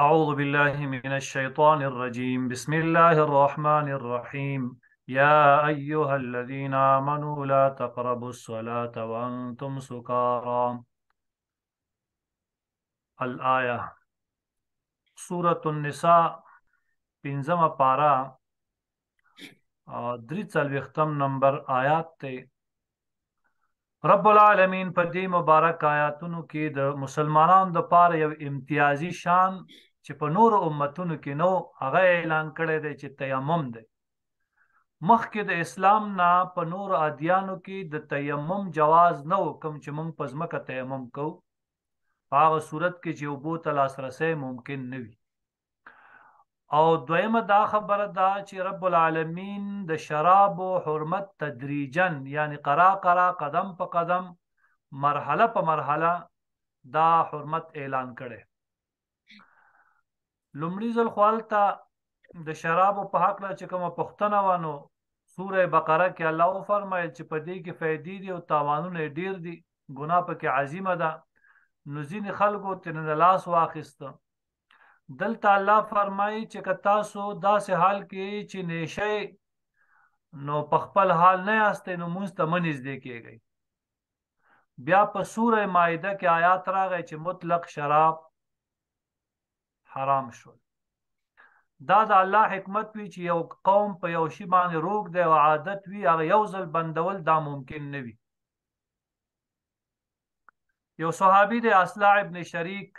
أعوذ بالله من الشيطان الرجيم بسم الله الرحمن الرحيم يا أيها الذين آمنوا لا تقربوا الصلاة وأنتم سكارى الآية سورة النساء پنځمه پارا درې څلوېښتم نمبر آیات ته رب العالمین په دې مبارک آیاتونو کې د مسلمانانو د پاره یو امتیازي شان چې په نور امتونو کې نو هغه اعلان کړی دی چې تیمم دی مخکې د اسلام نه په نور ادیانو کې د تیمم جواز نه کوم چې موږ په ځمکه تیمم کوو په هغه صورت کې چې اوبو ته لاسرسی ممکن نه وي او دویمه دا خبره ده چې رب العالمین د شراب او حرمت تدریجن یعنی قرا قرا قدم په قدم مرحله په مرحله دا حرمت اعلان کړي لومړي ځل خپلته د شرابو په حق لا چې کومه پښتنه وانو سوره بقره کې الله او فرمایل چې په دې کې فائدې دي او تاوانونه ډیر دي ګناه پکې عظیمه ده نو ځین خلکو تن لاس واخیست دلته الله فرمایي چې که تاسو داسې حال کې چې نشه نو په خپل حال نه یاستې نو مونږ ته منځ دی کېږي بیا په سوره مائده کې آیات راغی چې مطلق شراب حرام شول دا د الله حکمت وی چې یو قوم په یو شی باندې روغ دی او عادت وی هغه یو ځل بندول دا ممکن نه وی یو صحابي د اصلع ابن شریک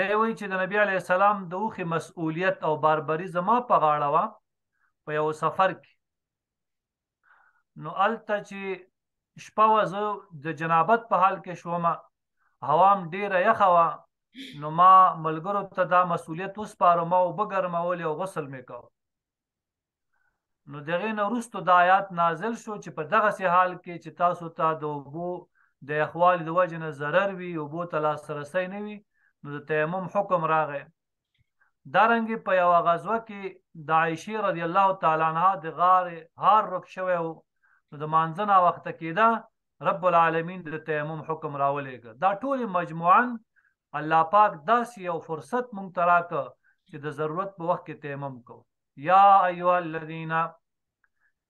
دی وی چې د نبی علی السلام د اوخي مسؤلیت او باربري زما په غاړه وا په یو سفر کې نو الته چې شپه وزو د جنابت په حال کې شوم هوام ډیره یخه وه نو ما ملګرو ته دا مسولیت وسپارو ما او بګرمول او غسل مې کو نو دغه نه وروسته د آیات نازل شو چې په دغه حال کې چې تاسو ته د اوبو د اخوال د وجه نه ضرر وي او بو ته لاسرسی نه وي نو د تیمم حکم راغی دارنګ په یو غزوه کې د عائشه رضی الله تعالی عنها د غار هار رک شوی او د مانځنه وخت کېده رب العالمین د تیمم حکم راولېګ دا ټول مجموعاً الله پاک داسې یو فرصت مونږ ته راکړه چې د ضرورت په وخت کې تیمم کو یا ایو الذین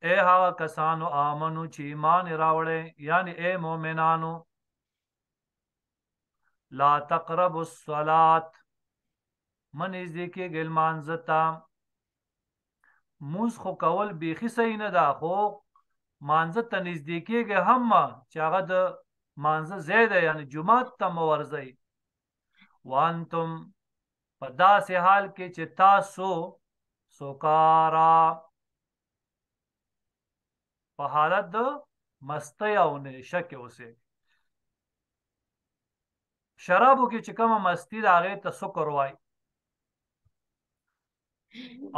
اے هغه کسانو امنو چې ایمان راوړې یعنی اے مؤمنانو لا تقربوا الصلاه من از دې کې ګلمانځتا موز خو کول بیخي صحیح نه ده خو مانځه ته نږدې کېږي هم چې هغه د مانځه زیاده یعنی جمعه ته مورځي وانتم په داسې حال کې چې تاسو سوکارا په حالت د مستی او نشه کې اوسئ شرابو کې چې کومه مستی د هغې ته سکر وای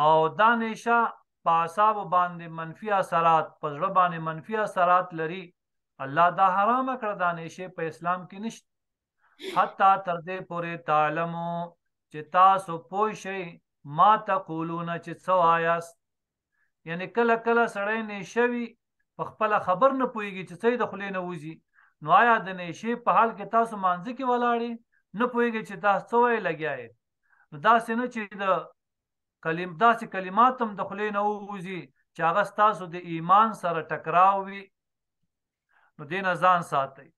او دا نشه په اعصابو باندې منفي اثرات په زړه باندې منفي اثرات لري الله دا حرام کړ دا نشه په اسلام کې نشته حتا تر دې پورې تعلمو چې تاسو پوه شئ ما تقولون چې څو آیاست یعنی کله کله سړی نشوي په خپل خبر نه پويږي چې څه د خلې نه وځي نو آیا د نشي په حال کې تاسو مانځ کې ولاړی نه پويږي چې تاسو څه وی لګیاي نو دا سينه چې د کلم داسې کلمات هم د خلې نه وځي چې هغه تاسو د ایمان سره ټکراو وي نو دین ځان ساتي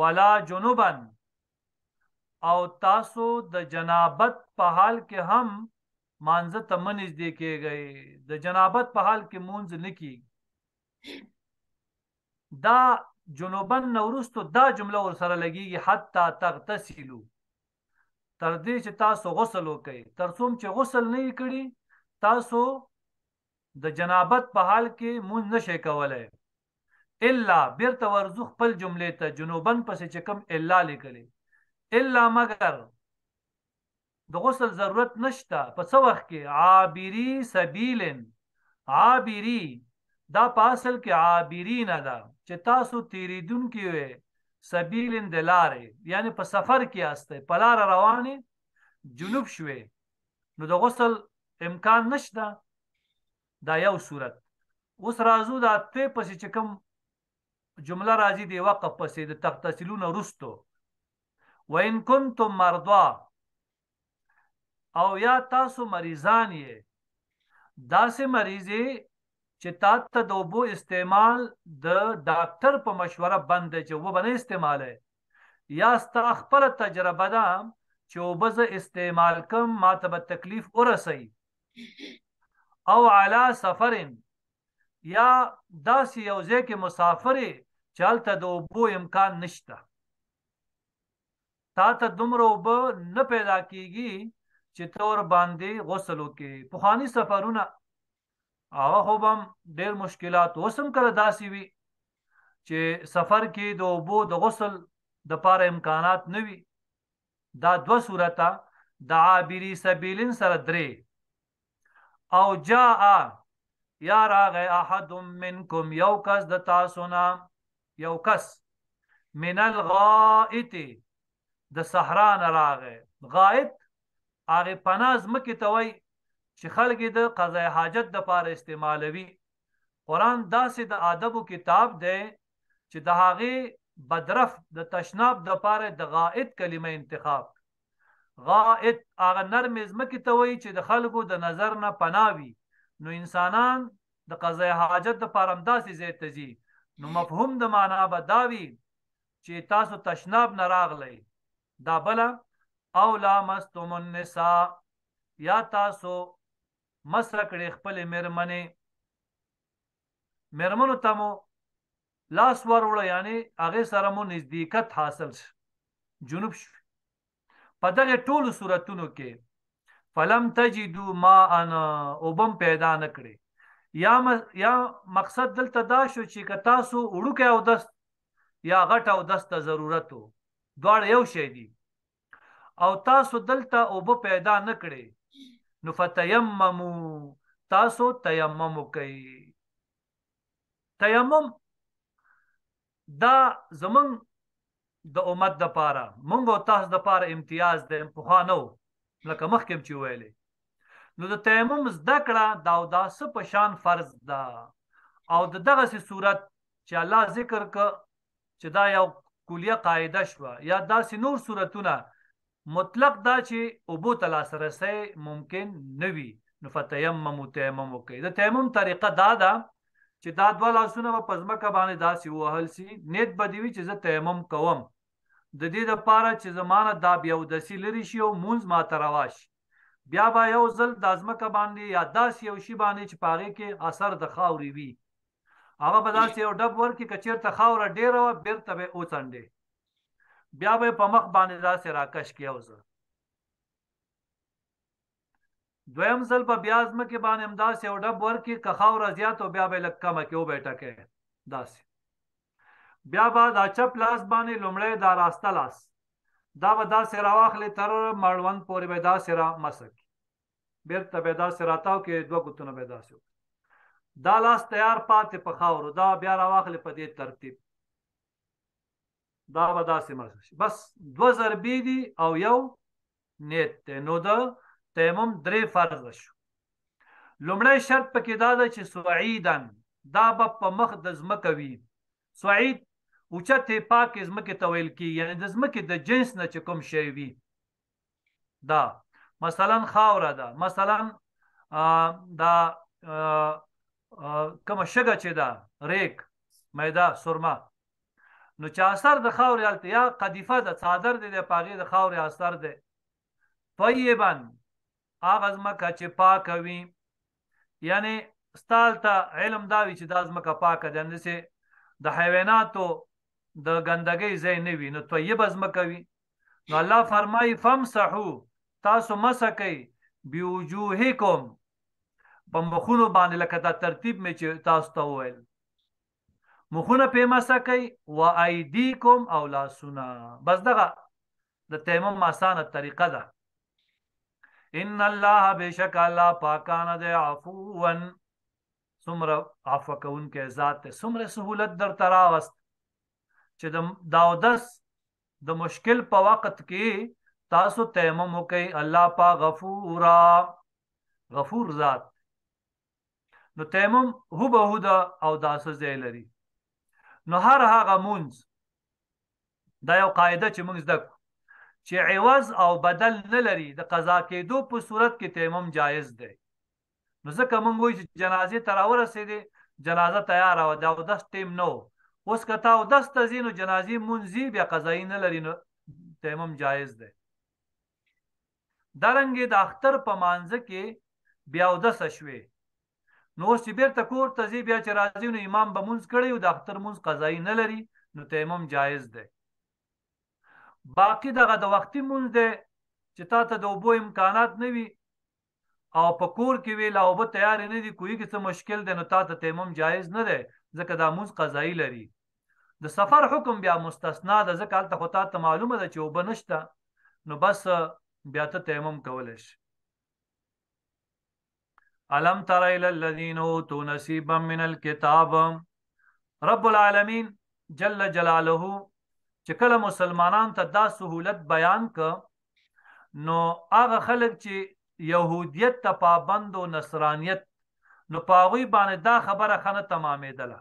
ولا جنوبن او تاسو د جنابت په حال کې هم مانزه ته منځ دی کېږي د جنابت په حال کې مونږ نه کی دا جنوبن نورستو دا جمله ور سره لګيږي حتا تغتسلوا تر دې چې تاسو غسل وکړي تر څوم چې غسل نه کړي تاسو د جنابت په حال کې مونږ نشئ کولای الا بیرته ورزو خپل جملې ته جنوبن پسې چې کوم الا لیکلې الا مگر د غسل ضرورت نشته په څو وخت کې عابری سبیلن عابری دا پاسل کې عابری نه ده چې تاسو تیریدون کې وي سبیلن د لارې یعنی په سفر کې استه په لار روانې جنوب شوي نو د غسل امکان نشته دا یو صورت اوس راځو د اتې پسې چې کوم جمله راځي دی وقف پسې د تختصلون رستو وان کنتم مرضى او یا تاسو مریضان یې داسې مریضي چې تاسو د اوبو استعمال د ډاکټر په مشوره بند چې و بنه استعماله یا ست خپل تجربه ده چې وبز استعمال کم ماته به تکلیف ورسي او علا سفرن یا داسې یو ځای کې مسافرې چالته د اوبو امکان نشته تا ته دومره اوبه نه پیدا کېږي چې تور باندې غسل وکې پخوانی سفرونه هغه خو هم ډېر مشکلات اوس هم کله داسې وي چې سفر کې د اوبو د غسل د پاره امکانات نه وي دا دوه صورته د عابری سبیلین سره درې او جاء یا راغی احد منکم یو کس د تاسو نه یو کس من الغائط د صحرا نه راغی غائط هغه پناز مکه توي چې خلک د قضای حاجت د پاره استعمالوي قران داسې د ادبو کتاب دی چې د هغه بدرف د تشناب د پاره د غائط کلمه انتخاب غائط هغه نرم مکه توي چې د خلکو د نظر نه پناوي نو انسانان د قضای حاجت د پاره داسې زیات تزي نو مفهوم د معنا به داوي چې تاسو تشناب نه راغلی دا بلا او لامستم النساء یا تاسو مسرکړي خپل مېرمنې مېرمنو تمو لاس ورول یعنی هغه سره مو نزدېکت حاصل شي جنوب شو په دغه ټولو صورتونو کې فلم تجدو ما ان وبم پیدا نکړي یا م... یا مقصد دلته دا شو چې که تاسو وړوکه او دست یا غټ او دست ته ضرورت وو دواړه یو شی دي او تاسو دلته اوب پیدا نکړي نو فتیممو تاسو تیمم کوي تیمم دا زمون د امت د پاره مونږ او تاسو د پاره امتیاز د په خانو لکه مخکې چې ویلې نو د تیمم زده کړه دا او دا څه په شان فرض ده او د دغه سي صورت چې الله ذکر ک چې دا یو کلیه قاعده شوه یا دا سي نور صورتونه مطلق دا چې اوبو تلا سره ممکن نه وي نو فتیمم تیمم وکي د تیمم طریقه دا ده چې دا دوه لاسونه په پزمکه باندې داسې وهل سي نیت بدوي چې زه تیمم کوم د دې لپاره چې زمانه دا بیا د سی لري شي او مونږ ما ترواش بیا با یو ځل د ازمکه باندې یا داس یو شی باندې چې پاره کې اثر د خاوري وي هغه به داس یو ډب ورکې کچیر ته خاور ډیر او بیرته به اوڅنډي بیا به په مخ باندې داس راکش کې اوزه دویم ځل په بیا ازمکه باندې امداس یو ډب ورکې کخاور زیات او بیا به لکه مکه او بیٹه کې داسه بیا به دا چپ لاس باندې لومړی دا راسته لاس دا به دا سره واخلې تر مړوند پورې به دا سره مسک بیرته به دا سره تاو کې دوه ګوتونه به دا شو دا لاس تیار پاتې په خاورو دا بیا را واخلې په دې ترتیب دا به دا سیمه بس دوه ضربې دي او یو نیت ته نو دا تیمم درې فرض شو لومړی شرط پکې دا ده چې سعیدن دا به په مخ د ځمکه وي سعید اوچته پاک زمکه تویل کی یعنی د زمکه د جنس نه چې کوم شی وي دا مثلا خاوره ده مثلا دا کوم شګه چې ده ریک میدا سرما نو چې اثر د خاورې حالت یا قذیفه د صادر دي د پاغې د خاورې اثر ده طیبان هغه زمکه چې پاک وي یعنی ستالته علم دا وی چې د زمکه پاک ده نه د حیواناتو د ګندګۍ ځای نه وي نو طیب از مکوي نو الله فرمای فمسحو تاسو مسکی بوجوهکم په مخونو باندې لکه دا ترتیب می چې تاسو ته وویل مخونه په مسکی و ایدیکم او لاسونا بس دغه د تیمم آسانه طریقه ده ان الله بشک الله پاکانه د عفوان سمره عفو کون کې ذات سمره سهولت در تراوست چې د داودس د مشکل په وخت کې تاسو تیمم وکي الله پا غفورا غفور ذات نو تیمم هو به هو دا او داسه ځای لري نو هر هغه مونږ دا یو قاعده چې موږ زده چې عوض او بدل نه لري د قضا کېدو په صورت کې تیمم جایز دی نو ځکه موږ وایو چې جنازې تر اورسې دي جنازه تیار او دا د ټیم نو اوس که تاو دست زینو جنازي منځي بیا قضایی نه لري نو تیمم جایز دی درنګې د اختر په مانزه کې بیا ودس شوي نو اوس چې بیرته کور ته ځي بیا چې راځي نو امام به مونځ کړی او د اختر مونځ قضایی نه لري نو تیمم جایز دی باقی دغه د وختي مونځ دی چې تا ته د اوبو امکانات نه وي او په کور کې وی لاوبه تیار نه دي کوی کې څه مشکل دی نو تا ته تیمم جایز نه دی ځکه دا موز قضایی لري د سفر حکم بیا مستثنا ده ځکه هلته خو تا ته معلومه ده چې اوبه نشته نو بس بیا ته تیمم کولی شي الم تر الى الذين اوتوا نصيبا من الكتاب رب العالمین جل جلاله چې کله مسلمانان ته دا سهولت بیان ک نو هغه خلک چې يهوديت ته پابند او نصرانيت نو پاوی باندې دا خبره خنه تمامېدله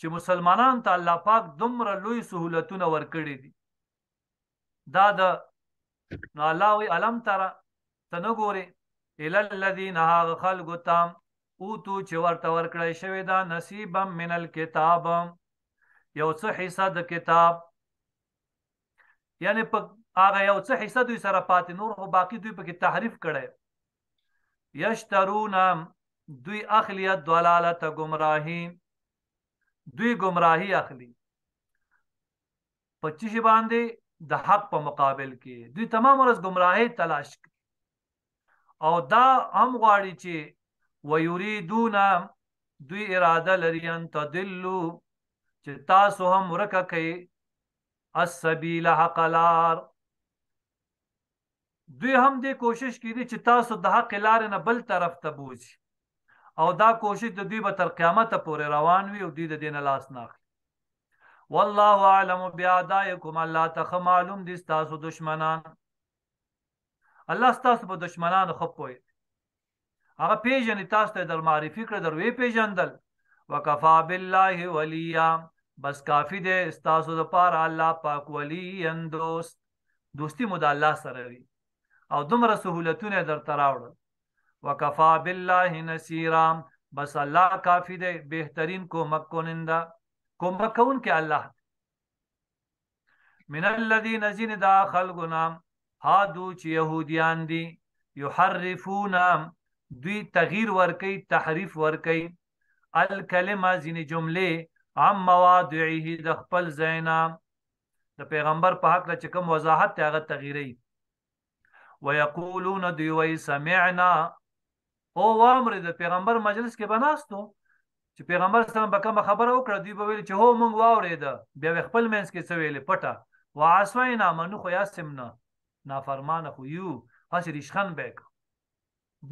چې مسلمانان ته الله پاک دومره لوی سہولتونه ورکړي دي دا د نو الله وی علم تر تنګوري ال الذين هاغ خلق تام او تو چې ورته ورکړی شوی دا نصیبا من الكتاب یو څه حصہ د کتاب یعنی په هغه یو څه حصہ دوی سره پاتې نور خو باقی دوی پکې تحریف کړي یشترون دوی اخلی دلالت گمراهی دوی گمراهی اخلی په چی باندې د حق په مقابل کې دوی تمام ورځ گمراهی تلاش کوي او دا هم غواړي چې ويريدون دوی اراده لري ان تدلوا چې تاسو هم ورکه کوي السبيل حق لار دوی هم دې کوشش کړي چې تاسو د حق لار نه بل طرف ته بوځي او دا کوشش د دوی به تر قیامت پورې روان وي او دوی د دین لاس نه اخلي والله اعلم بیاعدائکم الله تخ معلوم دي تاسو دشمنان الله تاسو په دشمنان خو پوي هغه پیژنې تاسو ته در معرفي کړ در وی پیژندل وکفا بالله ولیا بس کافی دی استاسو د پاره الله پاک ولی اندوست دوستی مو د الله سره وي او دومره سہولتونه در تراوړ وکفا بالله نصیرا بس الله کافی دی بهترین کومک کوننده کومک کون کې الله من الذين زين دا خلقنا هادو چې يهوديان دي يحرفون دوی تغییر ورکي تحریف ورکي الکلمه زين جمله عم مواضعه د خپل زینا د پیغمبر په حق چې کوم وضاحت ته هغه تغییري ويقولون دوی وي سمعنا او وامر د پیغمبر مجلس کې بناستو چې پیغمبر سره به کوم خبره وکړه دوی به ویل چې هو مونږ واورید بیا خپل مینس کې څه ویل پټه واسوینا منو خو یاسمنا نافرمان خو یو حسر اشخن بیک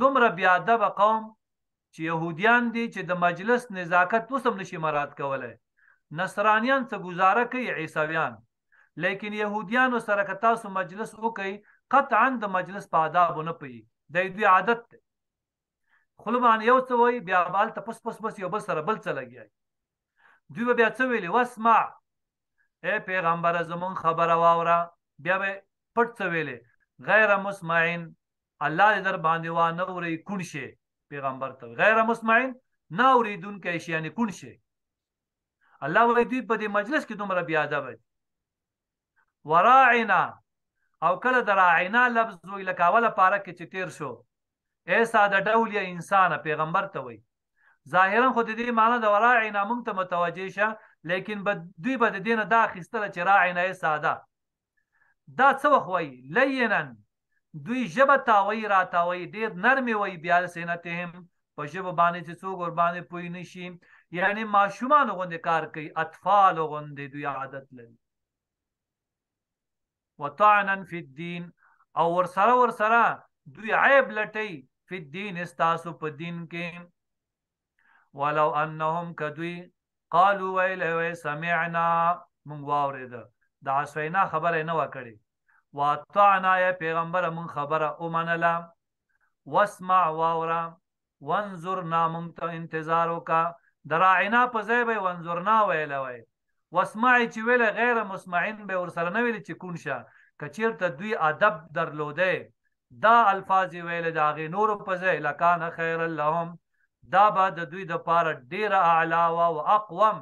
دومره بیا ادب قوم چې يهوديان دي چې د مجلس نزاکت وسم نشي مراد کولای نصرانیان څه گزاره کوي عیسویان لیکن يهوديان سره که تاسو مجلس وکي قطعا د مجلس په آداب نه پي د دې عادت ده خپل باندې یو څه وای بیا بال ته پس پس پس یو بل سره بل څه لګیای دوی بیا څه ویلی واسمع اے پیغمبر زمون خبره واوره بیا به پټ څه ویلی غیر مسمعين الله دې در باندې و نه اوري کون شي پیغمبر ته غیر مسمعين نه اوریدون کې شي یعنی کون شي الله وې دوی په دې مجلس کې دومره بیا ادب وراعنا او کله دراعنا لفظ وی لکاوله پارک کې چې تیر شو اے ساده ډول یا انسان پیغمبر ته وای ظاهرا خو د دې معنی د وراعنا موږ ته متوجه شه لیکن بد دوی به د دین دا خستله چې راعنا یې ساده دا څه وخوي لینا دوی جبه تاوي را تاوي ډیر نرمي وای بیا سینتهم په جبه باندې چې څوک ور باندې پوي نشي یعنی ماشومان غوندې کار کوي اطفال غوندې دوی عادت لري وطعنا فی الدین او ور سره ور سره دوی عیب لټي فی الدین استاسو په دین کې ولو انهم کدوی قالوا ویل وی سمعنا مون واورید دا سوینا خبره نه وکړي واطعنا یا پیغمبر مون خبره اومنلا واسمع واورا وانظرنا مون ته انتظار وکا دراعنا په ځای به وانظرنا ویل وی واسمع چې ویل غیر مسمعين به ور سره نه ویل چې کونشه کچیر ته دوی ادب درلوده دا الفاظ ویل دا غي نور په ځای لکان خیر لهم دا به د دوی د پاره ډیره اعلی او اقوم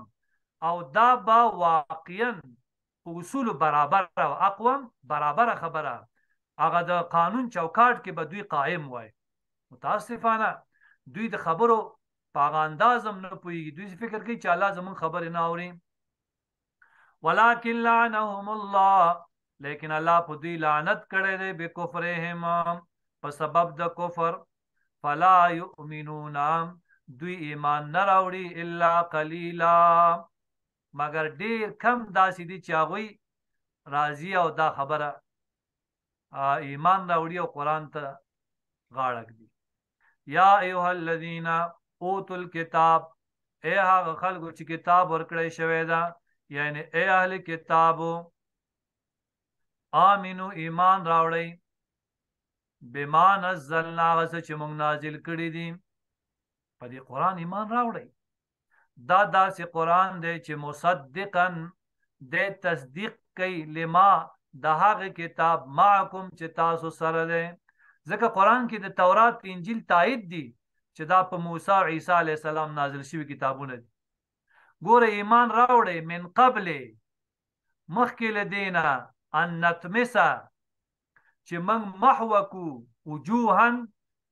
او دا به واقعا اصول برابر او اقوم برابر خبره هغه د قانون چوکاټ کې به دوی قائم وای متاسفانه دوی د خبرو په اندازم نه پويږي دوی فکر کوي چې الله زمون خبر نه اوري ولکن لعنهم الله لیکن الله په دوی لعنت کړی دی به کفرهم په سبب د کفر فلا یؤمنون دوی ایمان نه راوړي الا قلیلا مگر ډیر کم داسې دي چې هغه راضی او دا خبره ایمان راوړي او قران ته غاړه دي یا ایها الذین اوتل کتاب اے هغه خلکو چې کتاب ورکړی شوی دا یعنی اے اهل کتابو امنو ایمان راوړی بما نزلنا غس چې موږ نازل کړی دي په دې قران ایمان راوړی دا داسې قران دی چې مصدقن د تصدیق کوي لما د هغه کتاب معکم چې تاسو سره دی ځکه قران کې د تورات په انجیل تایید دي چې دا په موسی او عیسی علی السلام نازل شوی کتابونه دي ګوره ایمان راوړې من قبل مخکې لدینا ان نتمسا چې موږ محو کو وجوهن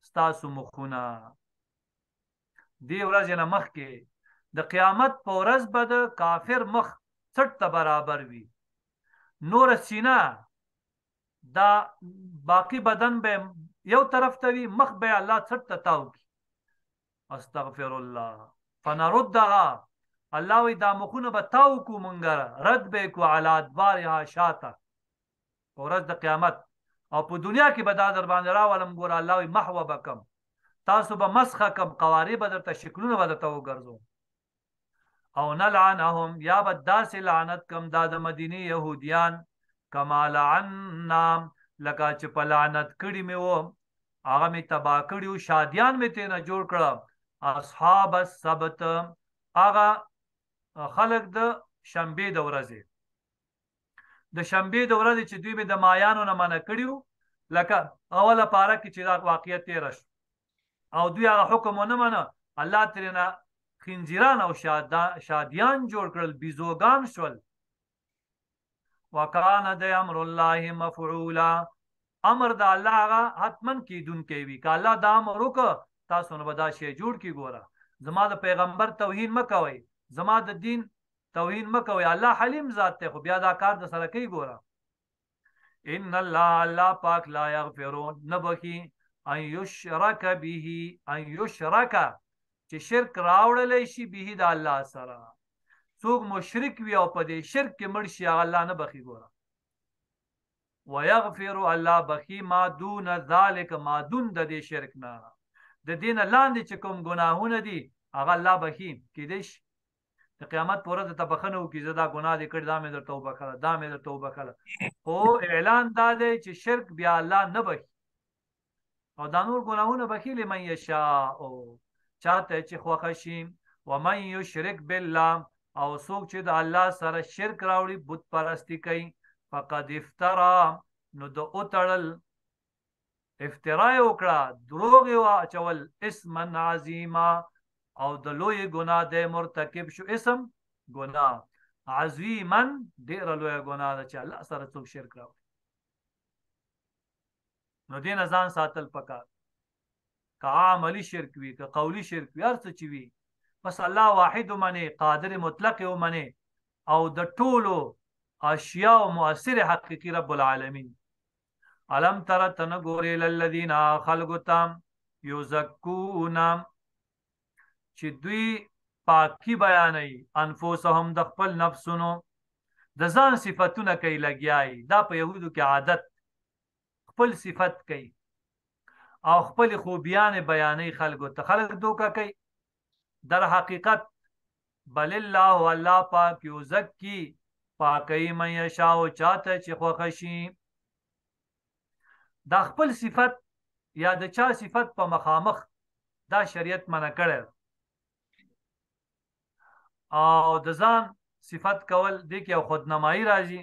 ستاسو مخونه دی ورځ نه مخ کې د قیامت په ورځ به د کافر مخ څټ ته برابر وي نور سینا دا باقی بدن به یو طرف ته وي مخ به الله څټ ته تاو کی استغفر الله فنردها الله وی دا مخونه به تاو کو مونږه رد به کو علات بارها شاته ورځ د قیامت او په دنیا کې به دا در باندې راولم ګور الله وي محو بکم تاسو به مسخه کم قواری به درته شکلونه به درته وګرځو او نلعنهم یا به داسې لعنت کم دا د مدینه يهوديان کما لعنا لکه چې په لعنت کړي مې وو هغه مې تبا کړیو شادیان مې ته نه جوړ کړم اصحاب السبت هغه خلق د شنبه د ورځې د شنبه د ورځې چې دوی به د مایانو نه منع کړیو لکه اوله پاره کې چې دا واقعیت تیر شو او دوی هغه حکم نه منه الله ترنا خنزیران او شادیان جوړ کړل بيزوګان شول وکان د امر الله مفعولا امر د الله هغه حتمن کیدون کوي کی کاله دا امر وک تاسو نه بدا شی جوړ کی ګوره زما د پیغمبر توهین مکوئ زما د دین توهین مکوي الله حلیم ذات ته خو بیا دا کار د سره کوي ګوره ان الله الله پاک لا یغفر نبخي ان یشرک به ان یشرک چې شرک راوړل شي به د الله سره څوک مشرک وي او په دې شرک کې مړ شي الله نه بخي ګوره ويغفر الله بخي ما دون ذلك ما دون د دې شرک نه د دین لاندې چې کوم ګناهونه دي هغه الله بخي کې دې د قیامت پر ورځ ته بخنه وکي زه دا ګناه دې کړ دا مې در توبه کړه دا مې در توبه کړه او اعلان دا دی چې شرک بیا الله نه بخي او دا نور ګناهونه بخي لمن یشا او چاته چې خوښیم ومن یشرک بالله او څوک چې د الله سره شرک راوړي بت پرستی کوي فقد افترا نو د اوتړل افترا وکړه دروغ یو اچول اسم عظیما او د لوی ګناه د مرتکب شو اسم ګناه عزوی من ډیر لوی ګناه ده چې الله سره څوک شرک راو نو دین ازان ساتل پکار که عملی شرک وي که قولی شرک وي ارڅ چی وي بس الله واحد منی قادر مطلق او منی او د ټولو اشیاء او مؤثر حقیقی رب العالمین علم تر تن ګورې للذین خلقتم یزکونم چې دوی پاکی بیانوي انفسهم د خپل نفسونو د ځان صفاتونه کوي لګیاي دا په يهودو کې عادت خپل صفت کوي او خپل خوبیان بیانې خلکو ته خلک دوکا کوي در حقیقت بل الله الله پاک یو زکی پاکی مې شاو چاته چې خوښشي دا خپل صفت یا د چا صفت په مخامخ دا شریعت منع کړل او د ځان صفت کول د کې او خودنمایي راځي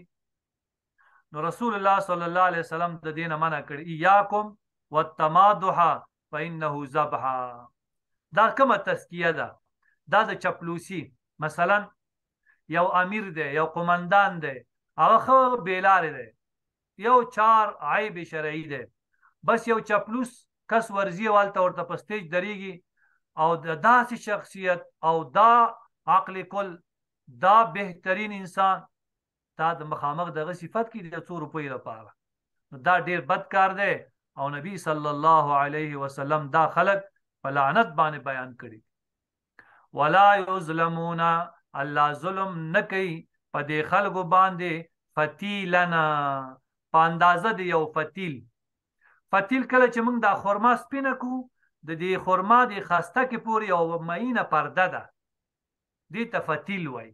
نو رسول الله صلی الله علیه وسلم د دین منع کړ یاکم والتمادح فانه ذبح دا کومه تسکیه ده دا د چپلوسی مثلا یو امیر دی یو قومندان دی هغه خو بیلار دی یو چار عیب شرعی دی بس یو چپلوس کس ورزی والته ورته پستیج دریږي او د داسې شخصیت او دا عقل کل دا بهترین انسان تا د مخامخ دغه صفت کې د 2 روپۍ لپاره دا ډیر بد کار دی او نبی صلی الله علیه وسلم دا خلق په لعنت باندې بیان کړي ولا یظلمون الله ظلم نه کوي په دې خلکو باندې فتیلنا په اندازه دی یو فتیل فتیل کله چې موږ دا خورما سپینه کو د دې خورما د خسته کې پوري او مینه پرده ده دې ته فتیل وای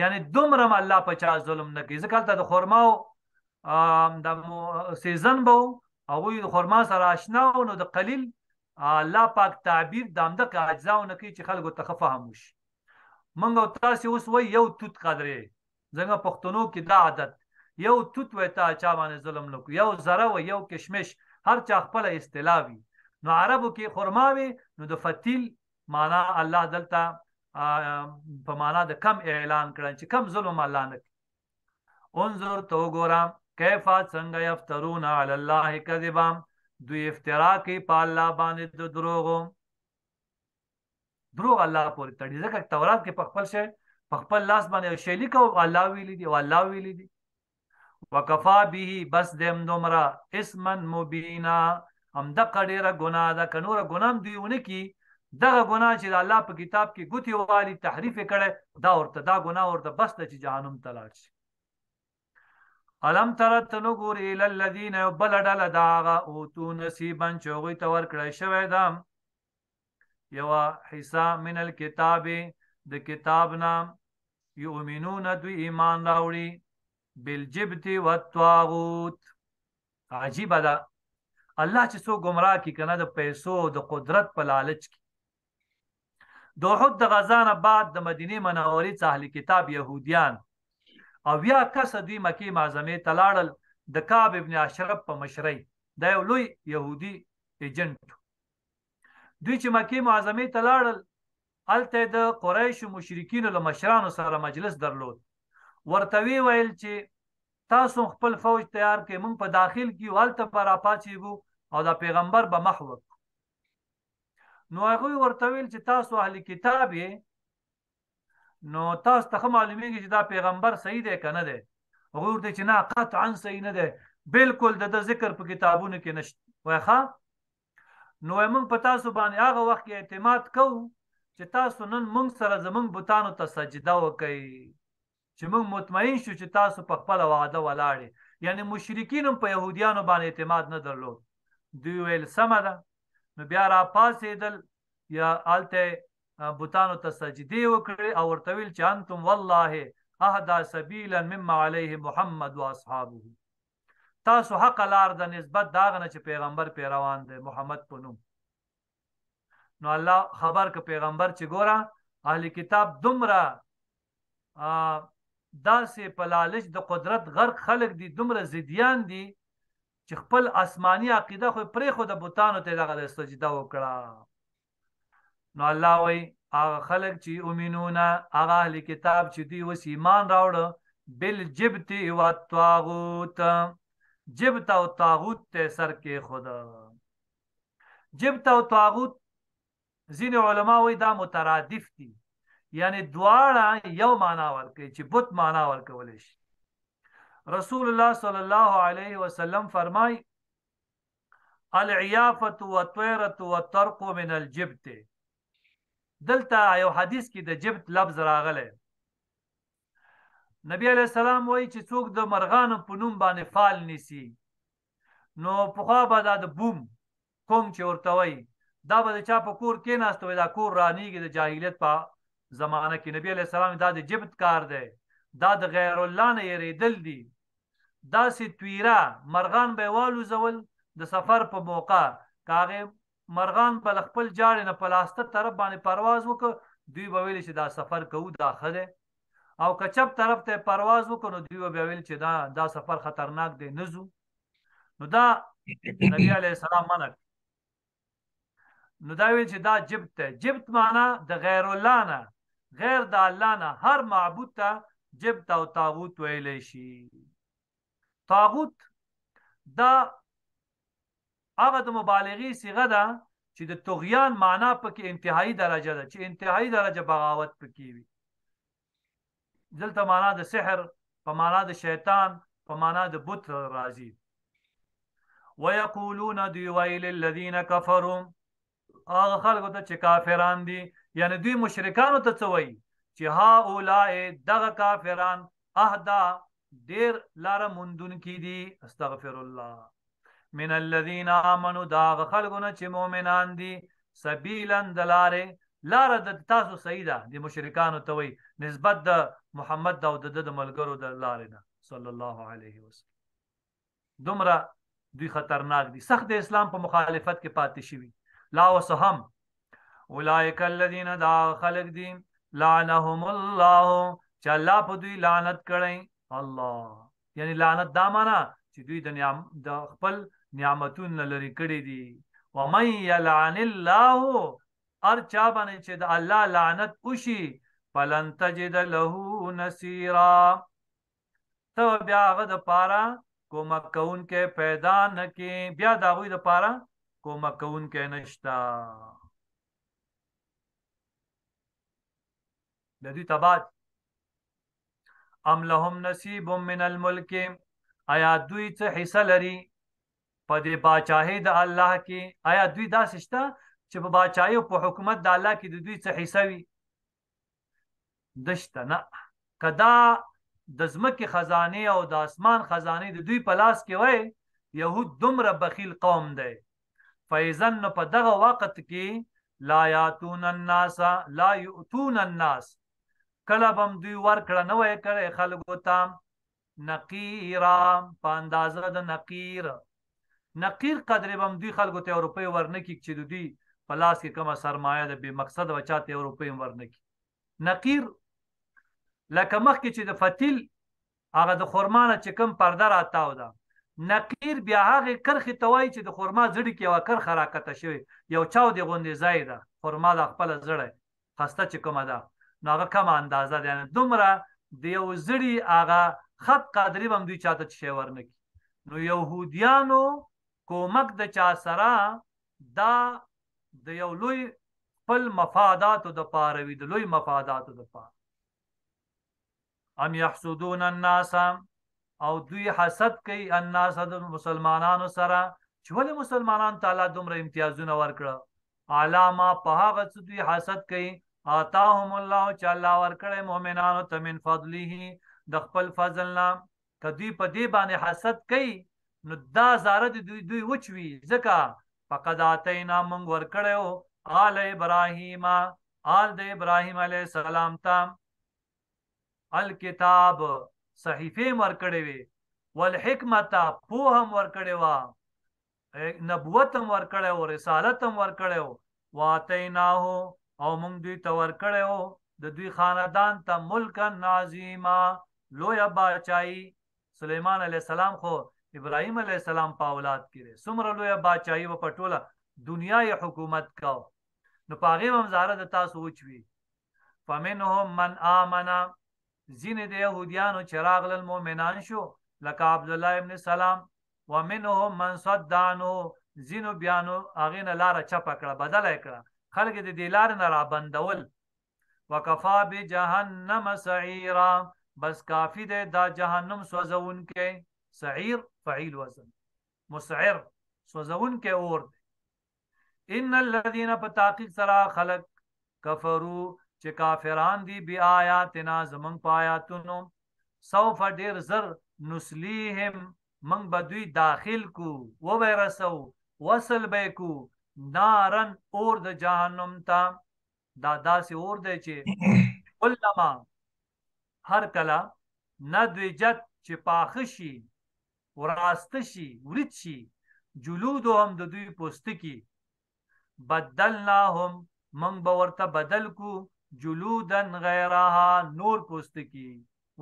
یعنی دومره الله په چا ظلم نه کوي ځکه ته د خرما او د سیزن بو او د خرما سره آشنا نو د قلیل الله پاک تعبیر دامده که اجزا نه کوي چې خلکو ته فهم وشي منګ تاسو اوس وای یو توت قدرې څنګه پښتنو کې دا عادت یو توت وای ته چا باندې ظلم نه کوي یو زره و یو کشمش هر چا خپل استلاوی نو عربو کې خرما وي نو د فتیل معنا الله دلته په معنا د کم اعلان کړل چې کم ظلم الله نه کوي انظر تو ګورم کیف څنګه یفترون علی الله کذبا دوی افترا کوي په الله باندې د دروغو درو الله پورې تړي ځکه تورات کې په خپل شی په خپل لاس باندې شی لیکو الله ویلي دی الله ویلي دی وکفا به بس دم دومره اسمن مبینا هم د قډیره ګناه ده کنور ګنام دیونه کی دغه ګناه چې د الله په کتاب کې ګوتی والی تحریف کړي دا ورته دا ګناه ورته بس د جهنم تلاړ شي الم تر تنګور ال الذين بلدل داغه او تو نصیبن چوغي تور کړی شوی دا یو حصہ من الكتاب د کتاب نام یؤمنون دوی ایمان راوړي بالجبت والطاغوت عجیب ده الله چې سو گمراه کی کنه د پیسو د قدرت په لالچ کی د احد د غزان بعد د مدینه منورې اهل کتاب يهوديان او بیا کس دوی مکی معظمه تلاړل د کعب ابن اشرف په مشرۍ د یو لوی يهودي ایجنټ دوی چې مکی معظمه تلاړل الته د قریش مشرکین له مشرانو سره مجلس درلود ورتوی ویل چې تاسو خپل فوج تیار کړئ موږ په داخل کې والته پر اپاتې وو او د پیغمبر به محو نو هغه ورته ویل چې تاسو اهل کتاب یې نو تاسو ته معلومیږي چې دا پیغمبر صحیح دی کنه دی هغه ورته چې نه قطعا صحیح نه دی بالکل د ذکر په کتابونو کې نشته وایخه نو موږ په تاسو باندې هغه وخت اعتماد کوو چې تاسو نن موږ سره زمونږ بوتانو ته سجده وکړي چې موږ مطمئن شو چې تاسو په خپل وعده ولاړې یعنی مشرکین هم په يهوديانو باندې اعتماد نه درلود دوی ویل سمه ده نو بیا را پاسېدل یا الته بوتانو ته سجدي وکړي او ورته ویل چې انتم والله اهدا سبیلا مما عليه محمد واصحابه تاسو حق لار د نسبت داغ نه چې پیغمبر پیروان دی محمد په نوم نو الله خبر ک پیغمبر چې ګوره اهل کتاب دومره داسې په لالچ د قدرت غرق خلق دي دومره زیدیان دي چې خپل آسمانی عقیده خو پرې خو د بوتانو ته دغه سجده وکړه نو الله وای هغه خلک چې امینونه هغه اهل کتاب چې دوی وس ایمان راوړ بل جبت و طاغوت جبت او طاغوت ته سر کې خدا جبت او طاغوت ځین علما وای دا مترادف دي یعنی دواړه یو معنا ورکوي چې بت معنا ورکول شي رسول الله صلی الله علیه وسلم فرمای العیافه والطيره والترق من الجبت دلته یو حدیث کې د جبت لفظ راغلی نبی علی السلام وایي چې څوک د مرغانو په نوم باندې فال نیسی نو پخوا به د بوم کوم چې ورته وایي دا به چا په کور کې ناستوي دا کور رانیږي د جاهلیت په زمانه کې نبی علی السلام دا د جبت کار دی دا د غیر الله نه یریدل دی داسې تویرا مرغان به والو زول د سفر په موقع کاغه مرغان په خپل جاړې نه پلاسته طرف باندې پرواز وکړ دوی به ویل چې دا سفر کوو داخله او کچپ طرف ته پرواز وکړ نو دوی به ویل چې دا دا سفر خطرناک دی نزو نو دا نبی علی السلام منک نو دا ویل چې دا جبت ته جبت معنا د غیر الله نه غیر د الله نه هر معبود ته جبت او تاغوت ویل شي طاغوت دا هغه د مبالغې صيغه ده چې د تغیان معنا پکې انتهایی درجه ده چې انتهایی درجه بغاوت پکې وي دلته معنا د سحر په معنا د شیطان په معنا د بت راځي ويقولون دي ويل الذين كفروا هغه خلکو ته چې کافران دي یعنی دوی مشرکانو ته څه وایي چې ها اولائے دغه کافران اهدا ډیر لار مندون کی دي استغفر الله من الذين امنوا دا خلقونه چې مؤمنان دي سبیلا دلاره لار د تاسو صحیح ده د مشرکانو ته وي نسبت د محمد دا او د ملګرو د لارې نه صلی الله علیه وسلم دومره دوی خطرناک دي سخت د اسلام په مخالفت کې پاتې شوی لا وسهم اولائک الذین دا خلق دي لعنهم الله چې الله په دوی لعنت کړي الله یعنی لعنت دا معنا چې دوی د نعم د خپل نعمتونه لري کړی دي و من یلعن الله ار چا باندې چې د الله لعنت وشي فلن تجد له نصيرا تو بیا هغه د پارا کوم کون کې پیدا نکې بیا دا غوي د پارا کوم کون کې نشتا د دې تبات ام لهم نصیب من الملک آیا دوی څه حصہ لري په دې بادشاہي د الله کې آیا دوی دا سشته چې په بادشاہي او په حکومت د الله کې د دوی څه حصہ وي دشته نه کدا د زمکه خزانه او د اسمان خزانه د دوی په لاس کې وای يهود دومره بخیل قوم دی فایزن په دغه وخت کې لا یاتون الناس لا یؤتون الناس کله بم دوی ورکړه نه وای کړي خلکو ته نقیر په اندازه د نقیر نقیر قدر بم دوی خلکو ته اروپای ورنکې چې دوی په لاس کې کومه سرمایه ده به مقصد بچاته اروپای ورنکې نقیر لکه مخکې چې د فتیل هغه د خورمانه چې کوم پرده راتاو ده نقیر بیا هغه کرخه توای چې د خورما زړه کې وا کرخه راکته شوی یو چاو دی غونډې زایده خورما د خپل زړه خسته چې کومه ده نو هغه کم اندازه ده یعنی دومره د یو زړی هغه خط قادری بم دوی چاته شی ورنک نو يهوديانو کومک د چا سره دا د یو لوی خپل مفاداتو د پاره وي د لوی مفاداتو د پاره ام يحسدون الناس او دوی حسد کوي الناس د مسلمانانو سره چې ولې مسلمانان تعالی دومره امتیازونه ورکړه علامه په هغه څه دوی حسد کوي آتاهم الله چې الله ورکړي مؤمنانو ته من فضله د خپل فضل نه کدی په دی باندې حسد کوي نو دا زارت دوی دوی وچوي ځکه فقد اتینا موږ ورکړو آل ابراهیم آل د ابراهیم علی السلام ته الکتاب صحیفه ورکړې وي والحکمت په هم ورکړې وا نبوت هم ورکړې او رسالت هم ورکړې واتیناهو او موږ دوی ته ورکړیو د دوی خاندان ته ملک عظیما لوی بادشاہي سليمان عليه السلام خو ابراهيم عليه السلام په اولاد کې سمره لوی بادشاہي و پټوله دنیا حکومت کاو نو پاغه ممزاره د تاسو وچوي فمنهم من امنا زین د يهوديانو چراغ للمؤمنان شو لکه عبد الله ابن سلام ومنهم من صدانو زینو بیانو اغه نه لار چپکړه بدل کړه خلک د دې لار نه را بندول وکفا به جهنم سعیرا بس کافی ده دا جهنم سوزون کې سعیر فعیل وزن مسعر سوزون کې اور ده ان الذين بتاقق سرا خلق کفرو چې کافران دي بی آیاتنا زمنګ پایاتونو سوف ډیر زر نسلیهم من بدوی داخل کو و بیرسو وصل بیکو نارن اور د جهنم ته دا داسې اور دی چې کلما هر کلا ندوجت چې پاخه شي وراسته شي ورید شي جلود هم د دوی پوستکی بدلناهم منگ باورتا بدل کو جلودن غیرها نور پوستکی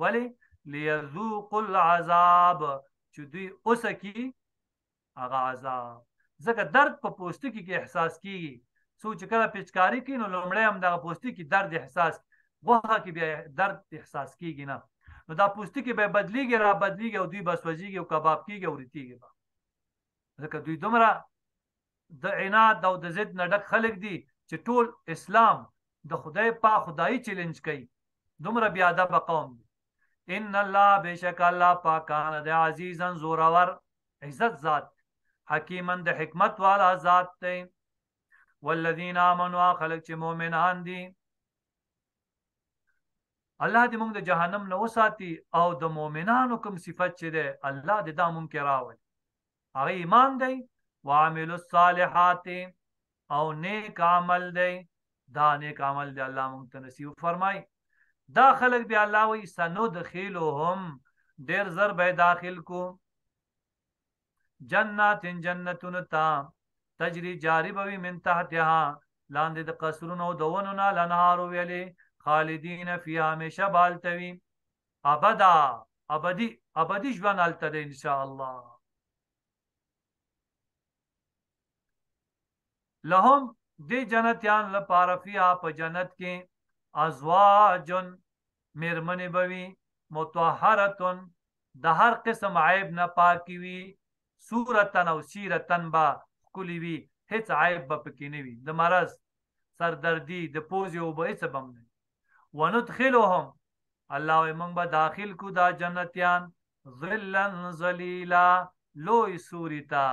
ولی لیذوق العذاب چې دوی اوسکی هغه عذاب ځکه درد په پوستکي کې احساس کیږي سوچ کله پچکاری کې نو لومړی هم د پوستکي درد احساس وغه کې بیا درد احساس کیږي نه نو دا پوستکي به بدليږي را بدليږي او دوی بس وځيږي او کباب کیږي او ریتيږي ځکه دوی دومره د عناد او د ضد نډک خلک دي چې ټول اسلام د خدای په خدای چیلنج کوي دومره بیا ادب قوم دي ان الله بشک الله پاکان د عزیزن زورور عزت ذات حکیمن د حکمت والا ذات دی والذین آمنوا خلق چې مؤمنان دي الله دې موږ د جهنم نه وساتي او د مؤمنانو کوم صفت چې ده الله دې دا موږ کې راوړي هغه ایمان دی وعمل الصالحات او نیک عمل دی دا نیک عمل دی الله موږ ته نصیب فرمای دا خلق به الله وي سنو دخیلهم ډیر زر به داخل کو جناتن جنتون تا تجری جاری بوي من تحتها لاندې د قصرونو دوونو نه لنهارو ویلي خالدین فیها همیشه بالتوی ابدا ابدی ابدی ژوند الته ان شاء الله لهم د جنتیان لپاره فیها په جنت کې ازواجن مرمنې بوي متطهرتن د هر قسم عیب نه پاکي وي صورتن او سیرتن با کلی وی هیڅ عیب به پکې نه وي د مرض سردردي د پوزي او به څه بم نه وندخلهم الله موږ به داخل کو دا جنتیان ظلن ذلیلا لوی سوریتا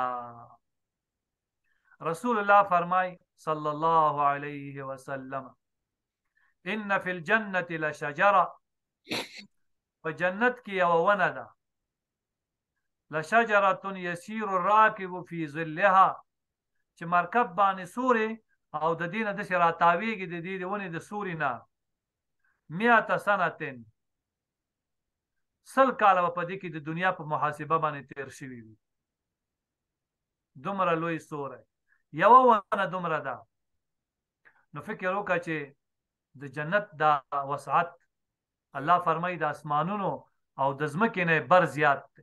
رسول الله فرمای صلی الله علیه وسلم ان فی الجنه لشجره په جنت کې یو ونه ده لشجره يسير الراكب في ظلها چې مرکب باندې سوري او د دینه د سره تاویږي د دې ونې د سوري نه میات سنتن سل کال په دې کې د دنیا په محاسبه باندې تیر شوی وي دومره لوی سوره یو ونه دومره ده نو فکر وکړه چې د جنت دا وسعت الله فرمایي د اسمانونو او د ځمکې نه بر زیات دی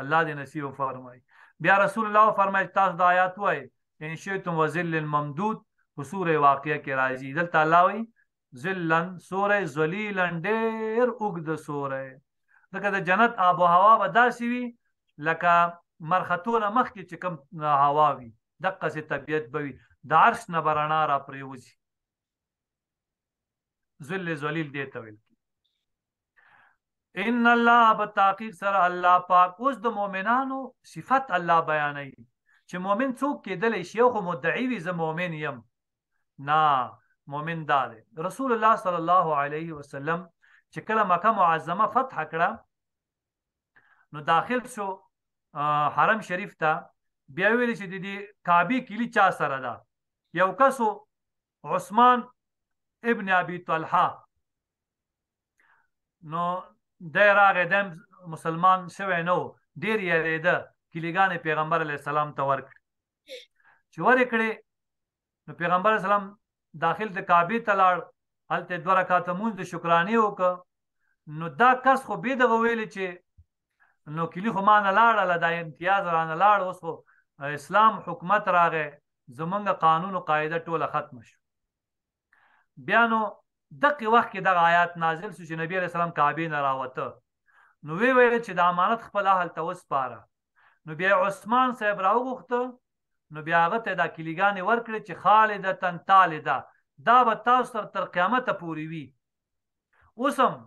الله دې نصیب فرمای بیا رسول الله فرمای تاسو د آیات وای ان شئتم وذل الممدود په سوره واقعه کې راځي دلته الله وای ذلن سوره ذلیلن ډېر وګد سوره دغه د جنت آب او هوا به داسي وي لکه مرختونه مخ کې چې کم هوا وي دغه سي طبيعت بوي د عرش نه برنا را پریوزي ذل ذلیل دې تویل ان الله بتحقیق سره الله پاک اوس د مؤمنانو صفت الله بیانوي چې مؤمن څوک کېدل شي خو مدعی وي زه مؤمن يم نه مؤمن دا دی رسول الله صلی الله علیه وسلم چې کله مکه معظمه فتح کړه نو داخل شو حرم شریف ته بیا ویل چې د دې کعبه کلی چا سره ده یو کسو عثمان ابن ابي طلحه نو د راغې د مسلمان شوی نو ډیر یې ریده کلیګان پیغمبر علی السلام ته ورک چې ورکړي نو پیغمبر اسلام داخل د کعبه تلاړ هلته دوه رکعات مونږ شکرانه وک نو دا کس خو به د ویل چې نو کلی خو مان لاړه د امتیاز رانه لاړ اوس خو اسلام حکومت راغې زمونږ قانون او قاعده ټوله ختم شو بیا نو دغه وخت کې د آیات نازل شو چې نبی علی السلام کعبه نه راوته نو وی ویل چې د امانت خپل حل توسپاره نو بیا عثمان صاحب راوغخته نو بیا هغه ته د کلیګان ورکړي چې خالده تن طالده دا به تاسو تر تر قیامت پوري وي اوسم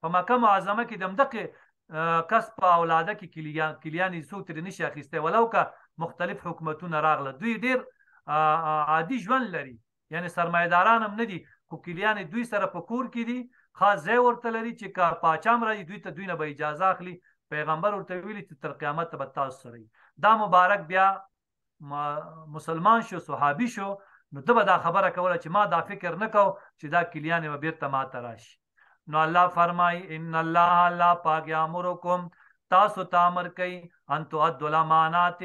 په مکه معظمه کې دمدقه کس په اولاده کې کلیګان کلیانی سو تر نشي اخیسته ولو که مختلف حکومتونه راغله دوی ډیر عادي ژوند لري یعنی سرمایداران هم نه دي خو کلیان دوی سره په کور کې دي خاص ځای ورته لري چې کار پاچام راځي دوی ته دوی نه به اجازه اخلي پیغمبر ورته ویل چې تر قیامت به تاسو سره دا مبارک بیا مسلمان شو صحابي شو نو ته به دا خبره کوله چې ما دا فکر نه کو چې دا کلیان به بیرته ما ته راشي نو الله فرمای ان الله لا پاک امرکم تاسو تامر کوي ان تو ادلمانات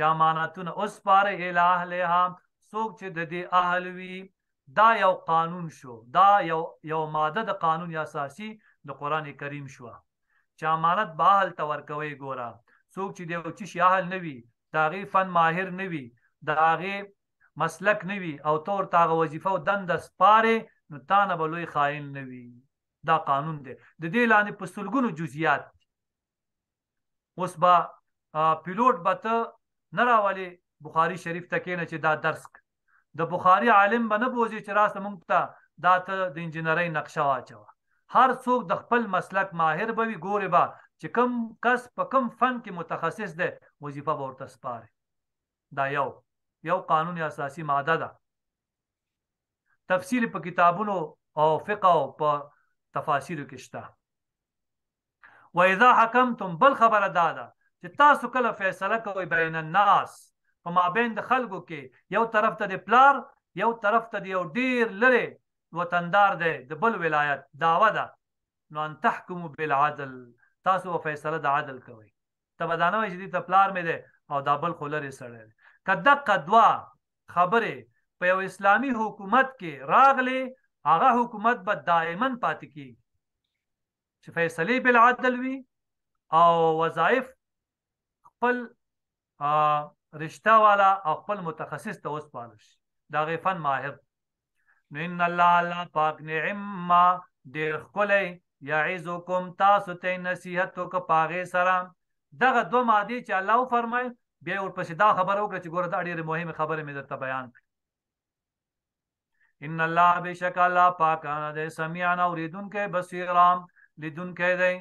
چا ماناتون اوس پاره الہ له سوک چې د دې اهل وی دا یو قانون شو دا یو یو ماده د قانون یا اساسي د قران کریم شو چې امانت به حل تور کوي ګوره څوک چې دی او چې شاهل نوي داغي فن ماهر نوي داغي مسلک نوي او تور تاغه وظیفه او دند سپاره نو تانه به لوی خائن نوي دا قانون دی د دې لاندې په سلګونو جزئیات اوس با پیلوټ به ته نه راولي بخاری شریف تکې نه چې دا درس د بخاري عالم بنه بوزي چې راست مونږ ته دا ته د انجنیری نقشه واچو هر څوک د خپل مسلک ماهر به وي ګوره با چې کم کس په کم فن کې متخصص دی وظیفه به ورته سپاره دا یو یو قانون اساسي ماده ده تفسیر په کتابونو او فقه او په تفاسیر کې شته و اذا حکمتم بل خبره دادا چې تاسو کله فیصله کوئ بین الناس په مابین د خلکو کې یو طرف ته د پلار یو طرف ته د یو ډیر لري وطندار دی د بل ولایت داوا ده نو ان تحکم بالعدل تاسو فیصله د عدل کوئ ته بدانوي چې د پلار مې ده او دا بل خلری سره کده قدوا خبره په یو اسلامی حکومت کې راغلی هغه حکومت به دائما پاتې کیږي چې فیصله بل عدل وي او وظایف خپل رشتہ والا او خپل متخصص ته وسپارل شي دا غي فن ماهر نو ان الله الله پاک نعم ما ډیر خلې یعزکم تاسو ته نصیحت وک پاغه سره دغه دو مادي چې الله فرمای بیا ورپسې دا خبره وکړه چې ګوره دا ډیره مهمه خبره مې درته بیان کړ ان الله بشک الله پاک نه سميعن اوریدونکو بصیرام لیدونکو دی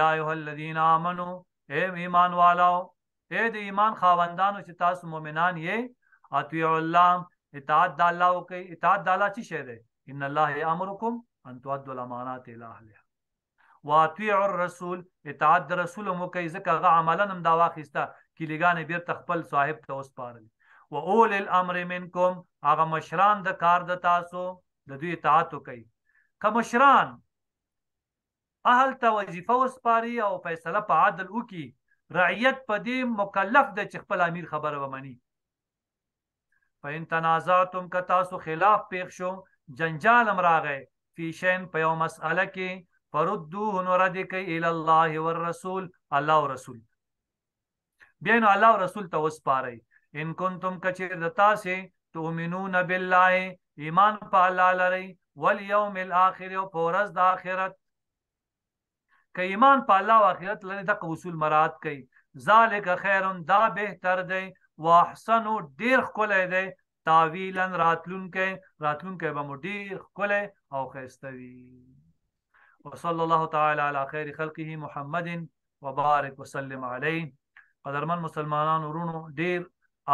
یا ایه الذین آمنو اے ایمان والو اے د ایمان خاوندانو چې تاسو مؤمنان یې اطیع الله اطاعت د الله او کې اطاعت د الله چی شه ده ان الله یامرکم ان تؤدوا الامانات الى اهلها واطیع الرسول اطاعت د رسول مو کې ځکه هغه عملا هم دا واخیسته کې لګانې بیرته خپل صاحب ته وسپارل و اول الامر منکم هغه مشران د کار د تاسو د دوی اطاعت وکي کمشران اهل ته وظیفه وسپاري او فیصله په عدل وکي رعیت په دې مکلف دی چې خپل امیر خبره ومني فین تنازعتم که تاسو خلاف پیښ شو جنجال امراغه فی شین په یو مسأله کې فردوه نردک الی الله والرسول الله او رسول بیا نو الله او رسول ته وسپارئ ان کنتم کچیر دتا سے تؤمنون بالله ایمان په الله لرئ والیوم الاخر او پورز د اخرت که ایمان په الله او آخرت لري دا اصول مراد کوي ذالک خیر دا بهتر دی واحسن ډیر خلای دی تاویلا راتلونکې راتلونکې به مو ډیر خلای او خيستوي وصلى الله تعالی علی خیر خلقه محمد وبارک وسلم علیه قدرمن مسلمانانو ورونو ډیر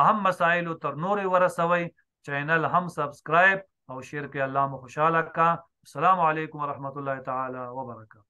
اهم مسائل تر نورې ورسوي چینل هم سبسکرایب او شیر کې الله مو خوشاله کا السلام علیکم ورحمت الله تعالی وبرکاتہ